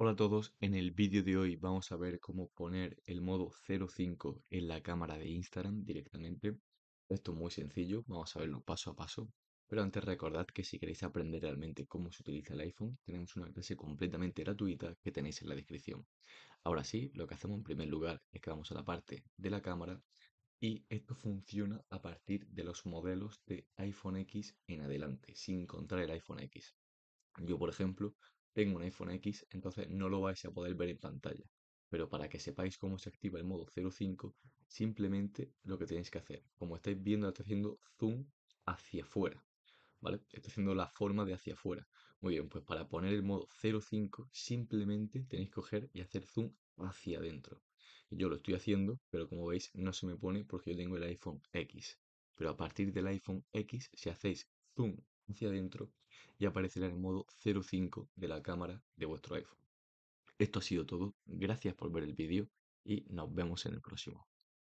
Hola a todos, en el vídeo de hoy vamos a ver cómo poner el modo 05 en la cámara de Instagram directamente. Esto es muy sencillo, vamos a verlo paso a paso. Pero antes recordad que si queréis aprender realmente cómo se utiliza el iPhone, tenemos una clase completamente gratuita que tenéis en la descripción. Ahora sí, lo que hacemos en primer lugar es que vamos a la parte de la cámara y esto funciona a partir de los modelos de iPhone X en adelante, sin contar el iPhone X. Yo, por ejemplo, tengo un iPhone X, entonces no lo vais a poder ver en pantalla. Pero para que sepáis cómo se activa el modo 05, simplemente lo que tenéis que hacer. Como estáis viendo, estoy haciendo zoom hacia afuera. ¿Vale? Estoy haciendo la forma de hacia afuera. Muy bien, pues para poner el modo 05, simplemente tenéis que coger y hacer zoom hacia adentro. Yo lo estoy haciendo, pero como veis no se me pone porque yo tengo el iPhone X. Pero a partir del iPhone X, si hacéis zoom hacia adentro y aparecerá en el modo 05 de la cámara de vuestro iPhone. Esto ha sido todo, gracias por ver el vídeo y nos vemos en el próximo.